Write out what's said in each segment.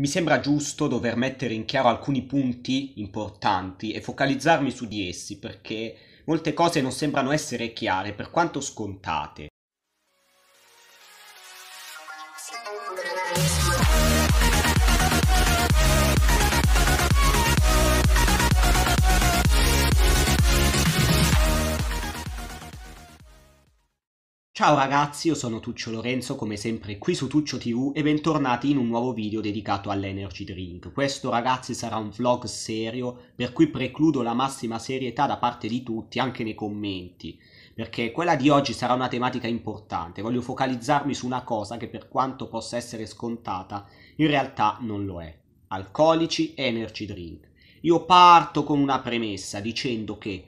mi sembra giusto dover mettere in chiaro alcuni punti importanti e focalizzarmi su di essi perché molte cose non sembrano essere chiare per quanto scontate. Ciao ragazzi, io sono Tuccio Lorenzo, come sempre qui su Tuccio TV e bentornati in un nuovo video dedicato all'Energy Drink. Questo ragazzi sarà un vlog serio, per cui precludo la massima serietà da parte di tutti, anche nei commenti, perché quella di oggi sarà una tematica importante. Voglio focalizzarmi su una cosa che per quanto possa essere scontata, in realtà non lo è. Alcolici Energy Drink. Io parto con una premessa dicendo che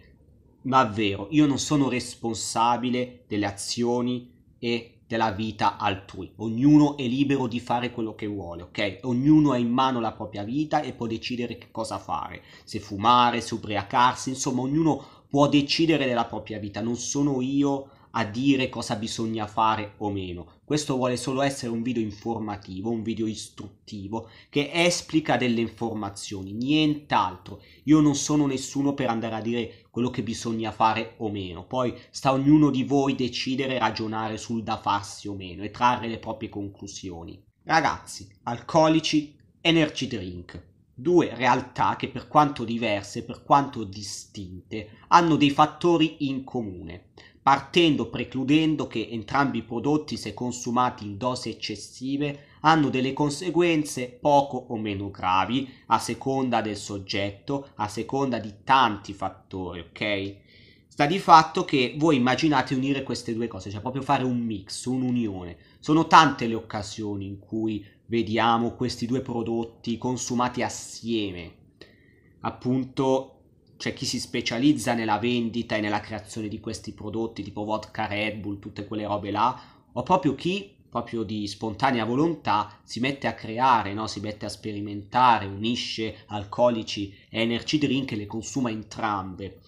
davvero io non sono responsabile delle azioni e della vita altrui. Ognuno è libero di fare quello che vuole, ok? Ognuno ha in mano la propria vita e può decidere che cosa fare, se fumare, se ubriacarsi, insomma, ognuno può decidere della propria vita. Non sono io a dire cosa bisogna fare o meno. Questo vuole solo essere un video informativo, un video istruttivo che esplica delle informazioni, nient'altro. Io non sono nessuno per andare a dire quello che bisogna fare o meno. Poi sta a ognuno di voi decidere e ragionare sul da farsi o meno e trarre le proprie conclusioni. Ragazzi, alcolici, energy drink due realtà che per quanto diverse, per quanto distinte, hanno dei fattori in comune partendo precludendo che entrambi i prodotti, se consumati in dosi eccessive, hanno delle conseguenze poco o meno gravi a seconda del soggetto, a seconda di tanti fattori, ok? Sta di fatto che voi immaginate unire queste due cose, cioè proprio fare un mix, un'unione. Sono tante le occasioni in cui vediamo questi due prodotti consumati assieme, appunto c'è cioè, chi si specializza nella vendita e nella creazione di questi prodotti, tipo vodka, Red Bull, tutte quelle robe là, o proprio chi proprio di spontanea volontà si mette a creare, no? si mette a sperimentare, unisce alcolici e energy drink e le consuma entrambe.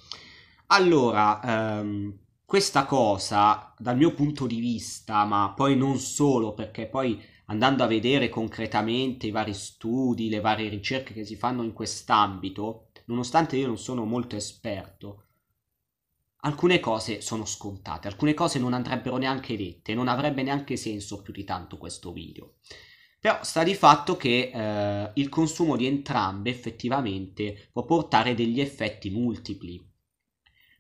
Allora, ehm, questa cosa dal mio punto di vista, ma poi non solo, perché poi andando a vedere concretamente i vari studi, le varie ricerche che si fanno in quest'ambito, nonostante io non sono molto esperto, alcune cose sono scontate, alcune cose non andrebbero neanche dette, non avrebbe neanche senso più di tanto questo video. Però sta di fatto che eh, il consumo di entrambe effettivamente può portare degli effetti multipli.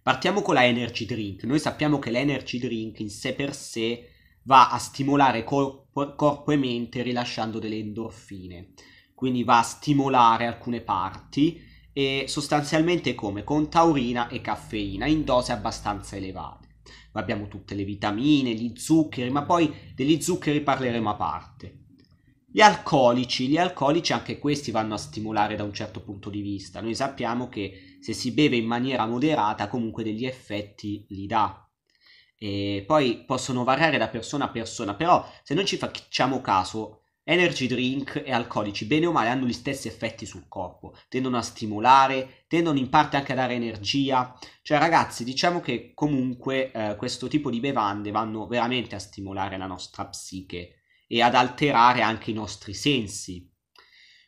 Partiamo con la energy drink. Noi sappiamo che l'energy drink in sé per sé va a stimolare corpo, corpo e mente rilasciando delle endorfine, quindi va a stimolare alcune parti e sostanzialmente come? Con taurina e caffeina in dose abbastanza elevate. Abbiamo tutte le vitamine, gli zuccheri, ma poi degli zuccheri parleremo a parte. Gli alcolici, gli alcolici anche questi vanno a stimolare da un certo punto di vista. Noi sappiamo che se si beve in maniera moderata comunque degli effetti li dà. E poi possono variare da persona a persona, però se noi ci facciamo caso Energy drink e alcolici, bene o male, hanno gli stessi effetti sul corpo, tendono a stimolare, tendono in parte anche a dare energia. Cioè, ragazzi, diciamo che comunque eh, questo tipo di bevande vanno veramente a stimolare la nostra psiche e ad alterare anche i nostri sensi.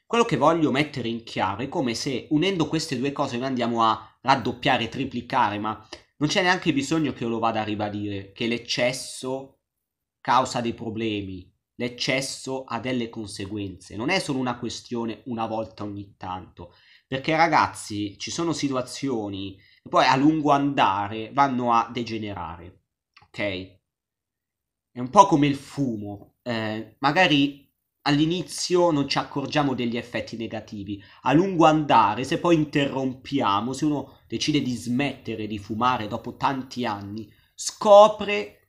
Quello che voglio mettere in chiaro è come se unendo queste due cose noi andiamo a raddoppiare, triplicare, ma non c'è neanche bisogno che io lo vada a ribadire, che l'eccesso causa dei problemi, l'eccesso ha delle conseguenze, non è solo una questione una volta ogni tanto, perché ragazzi ci sono situazioni che poi a lungo andare vanno a degenerare, ok? È un po' come il fumo, eh, magari all'inizio non ci accorgiamo degli effetti negativi, a lungo andare se poi interrompiamo, se uno decide di smettere di fumare dopo tanti anni, scopre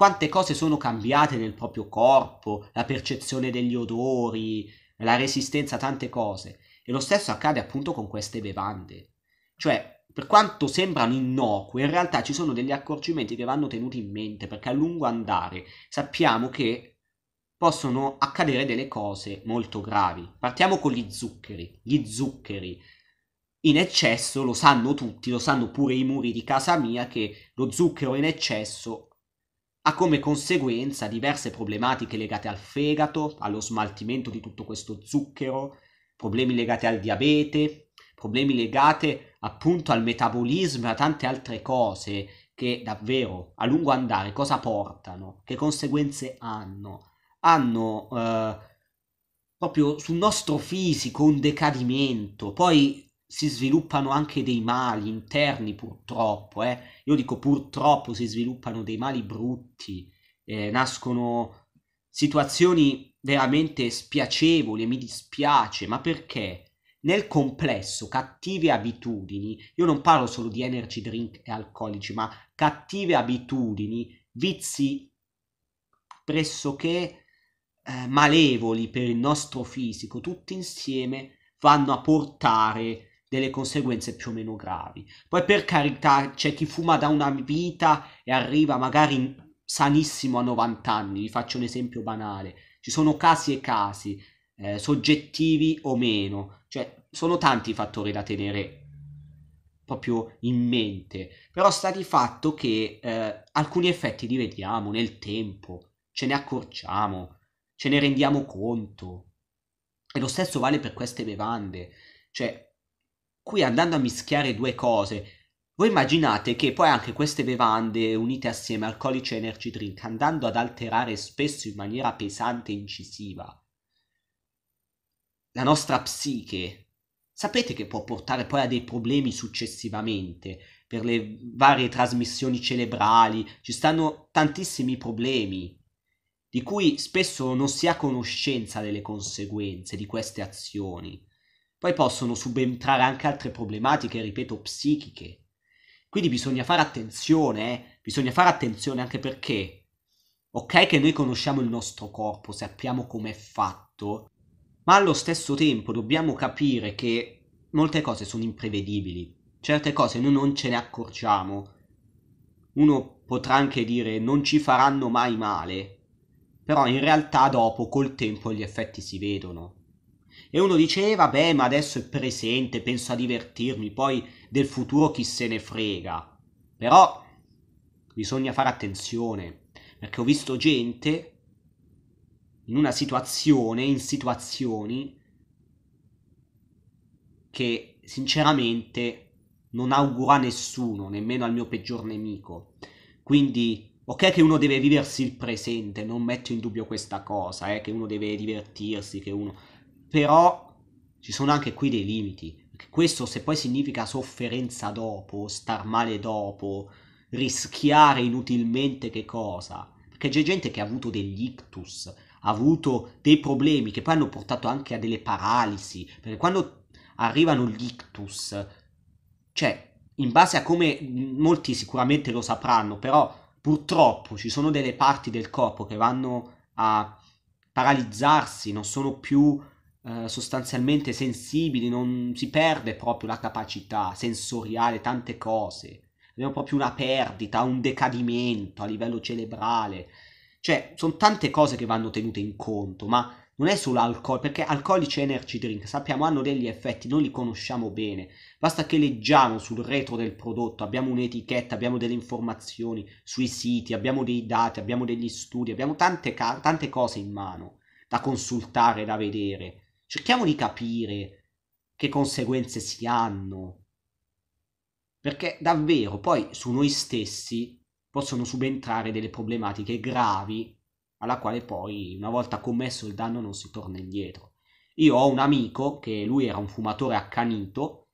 quante cose sono cambiate nel proprio corpo, la percezione degli odori, la resistenza a tante cose. E lo stesso accade appunto con queste bevande. Cioè, per quanto sembrano innocue, in realtà ci sono degli accorgimenti che vanno tenuti in mente, perché a lungo andare sappiamo che possono accadere delle cose molto gravi. Partiamo con gli zuccheri. Gli zuccheri in eccesso lo sanno tutti, lo sanno pure i muri di casa mia che lo zucchero in eccesso ha come conseguenza diverse problematiche legate al fegato, allo smaltimento di tutto questo zucchero, problemi legati al diabete, problemi legati appunto al metabolismo e a tante altre cose che davvero a lungo andare cosa portano, che conseguenze hanno. Hanno eh, proprio sul nostro fisico un decadimento, poi si sviluppano anche dei mali interni purtroppo, eh? io dico purtroppo si sviluppano dei mali brutti, eh, nascono situazioni veramente spiacevoli e mi dispiace, ma perché nel complesso cattive abitudini, io non parlo solo di energy drink e alcolici, ma cattive abitudini, vizi pressoché eh, malevoli per il nostro fisico, tutti insieme vanno a portare delle conseguenze più o meno gravi. Poi per carità c'è chi fuma da una vita e arriva magari sanissimo a 90 anni, vi faccio un esempio banale, ci sono casi e casi, eh, soggettivi o meno, cioè sono tanti i fattori da tenere proprio in mente, però sta di fatto che eh, alcuni effetti li vediamo nel tempo, ce ne accorciamo, ce ne rendiamo conto. E lo stesso vale per queste bevande, cioè qui andando a mischiare due cose, voi immaginate che poi anche queste bevande unite assieme alcolici e energy drink andando ad alterare spesso in maniera pesante e incisiva la nostra psiche, sapete che può portare poi a dei problemi successivamente per le varie trasmissioni cerebrali, ci stanno tantissimi problemi di cui spesso non si ha conoscenza delle conseguenze di queste azioni. Poi possono subentrare anche altre problematiche, ripeto, psichiche. Quindi bisogna fare attenzione, eh? bisogna fare attenzione anche perché, ok che noi conosciamo il nostro corpo, sappiamo com'è fatto, ma allo stesso tempo dobbiamo capire che molte cose sono imprevedibili, certe cose noi non ce ne accorgiamo. Uno potrà anche dire non ci faranno mai male, però in realtà dopo col tempo gli effetti si vedono. E uno diceva, beh, ma adesso è presente, penso a divertirmi, poi del futuro chi se ne frega. Però bisogna fare attenzione, perché ho visto gente in una situazione, in situazioni che sinceramente non augura a nessuno, nemmeno al mio peggior nemico. Quindi, ok che uno deve viversi il presente, non metto in dubbio questa cosa, eh, che uno deve divertirsi, che uno però ci sono anche qui dei limiti. questo se poi significa sofferenza dopo, star male dopo, rischiare inutilmente che cosa? Perché c'è gente che ha avuto degli ictus, ha avuto dei problemi che poi hanno portato anche a delle paralisi, perché quando arrivano gli ictus, cioè in base a come molti sicuramente lo sapranno, però purtroppo ci sono delle parti del corpo che vanno a paralizzarsi, non sono più eh, sostanzialmente sensibili, non si perde proprio la capacità sensoriale, tante cose. Abbiamo proprio una perdita, un decadimento a livello cerebrale. Cioè, sono tante cose che vanno tenute in conto, ma non è solo alcol, perché alcolici e energy drink, sappiamo, hanno degli effetti, noi li conosciamo bene. Basta che leggiamo sul retro del prodotto, abbiamo un'etichetta, abbiamo delle informazioni sui siti, abbiamo dei dati, abbiamo degli studi, abbiamo tante, tante cose in mano da consultare, da vedere cerchiamo di capire che conseguenze si hanno. Perché davvero poi su noi stessi possono subentrare delle problematiche gravi alla quale poi una volta commesso il danno non si torna indietro. Io ho un amico che lui era un fumatore accanito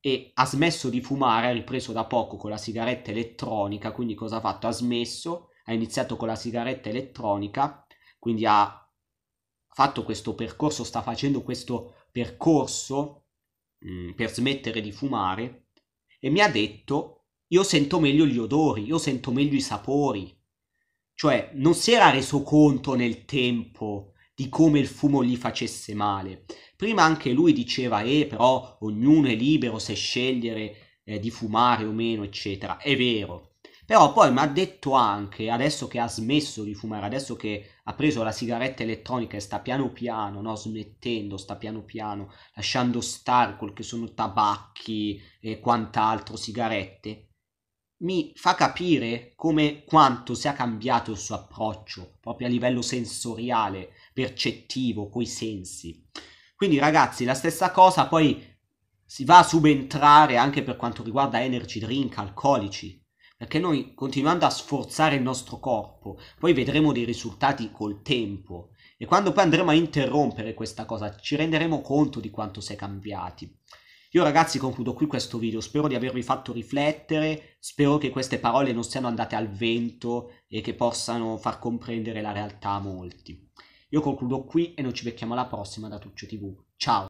e ha smesso di fumare, ha ripreso da poco con la sigaretta elettronica, quindi cosa ha fatto? Ha smesso, ha iniziato con la sigaretta elettronica, quindi ha fatto questo percorso, sta facendo questo percorso mh, mm, per smettere di fumare e mi ha detto io sento meglio gli odori, io sento meglio i sapori. Cioè non si era reso conto nel tempo di come il fumo gli facesse male. Prima anche lui diceva eh però ognuno è libero se scegliere eh, di fumare o meno eccetera. È vero, però poi mi ha detto anche, adesso che ha smesso di fumare, adesso che ha preso la sigaretta elettronica e sta piano piano, no, smettendo, sta piano piano, lasciando star quel che sono tabacchi e quant'altro, sigarette, mi fa capire come quanto sia cambiato il suo approccio, proprio a livello sensoriale, percettivo, coi sensi. Quindi ragazzi, la stessa cosa poi si va a subentrare anche per quanto riguarda energy drink alcolici perché noi continuando a sforzare il nostro corpo, poi vedremo dei risultati col tempo e quando poi andremo a interrompere questa cosa ci renderemo conto di quanto si è cambiati. Io ragazzi concludo qui questo video, spero di avervi fatto riflettere, spero che queste parole non siano andate al vento e che possano far comprendere la realtà a molti. Io concludo qui e noi ci becchiamo alla prossima da Tuccio TV. Ciao!